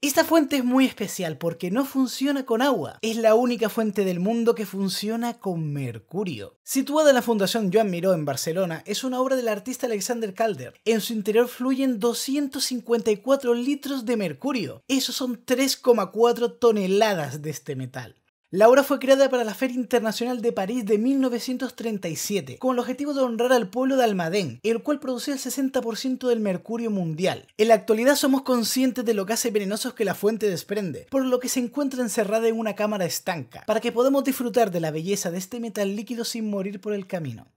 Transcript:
Esta fuente es muy especial porque no funciona con agua. Es la única fuente del mundo que funciona con mercurio. Situada en la Fundación Joan Miró en Barcelona, es una obra del artista Alexander Calder. En su interior fluyen 254 litros de mercurio. Eso son 3,4 toneladas de este metal. La obra fue creada para la Feria Internacional de París de 1937, con el objetivo de honrar al pueblo de Almadén, el cual producía el 60% del mercurio mundial. En la actualidad somos conscientes de lo que hace venenosos que la fuente desprende, por lo que se encuentra encerrada en una cámara estanca, para que podamos disfrutar de la belleza de este metal líquido sin morir por el camino.